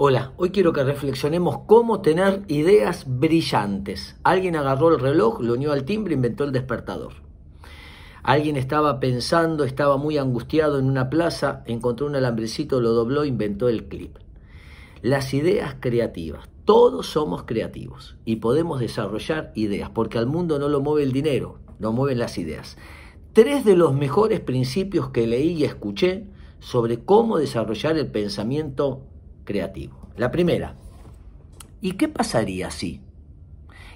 Hola, hoy quiero que reflexionemos cómo tener ideas brillantes. Alguien agarró el reloj, lo unió al timbre, inventó el despertador. Alguien estaba pensando, estaba muy angustiado en una plaza, encontró un alambrecito, lo dobló, inventó el clip. Las ideas creativas. Todos somos creativos y podemos desarrollar ideas, porque al mundo no lo mueve el dinero, lo mueven las ideas. Tres de los mejores principios que leí y escuché sobre cómo desarrollar el pensamiento creativo. La primera, ¿y qué pasaría si?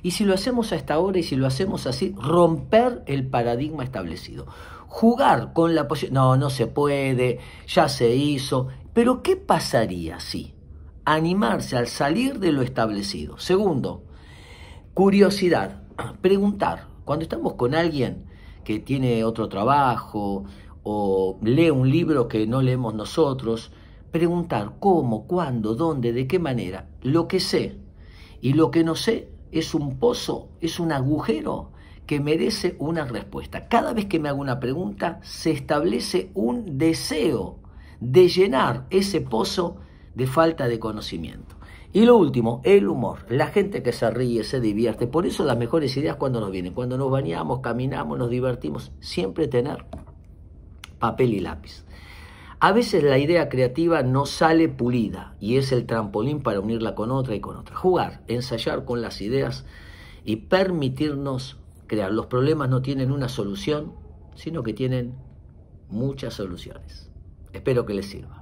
Y si lo hacemos a esta hora y si lo hacemos así, romper el paradigma establecido. Jugar con la posición. no, no se puede, ya se hizo, pero ¿qué pasaría si? Animarse al salir de lo establecido. Segundo, curiosidad, preguntar. Cuando estamos con alguien que tiene otro trabajo o lee un libro que no leemos nosotros, preguntar cómo, cuándo, dónde, de qué manera. Lo que sé y lo que no sé es un pozo, es un agujero que merece una respuesta. Cada vez que me hago una pregunta, se establece un deseo de llenar ese pozo de falta de conocimiento. Y lo último, el humor. La gente que se ríe, se divierte. Por eso las mejores ideas cuando nos vienen, cuando nos bañamos, caminamos, nos divertimos, siempre tener papel y lápiz. A veces la idea creativa no sale pulida y es el trampolín para unirla con otra y con otra. Jugar, ensayar con las ideas y permitirnos crear. Los problemas no tienen una solución, sino que tienen muchas soluciones. Espero que les sirva.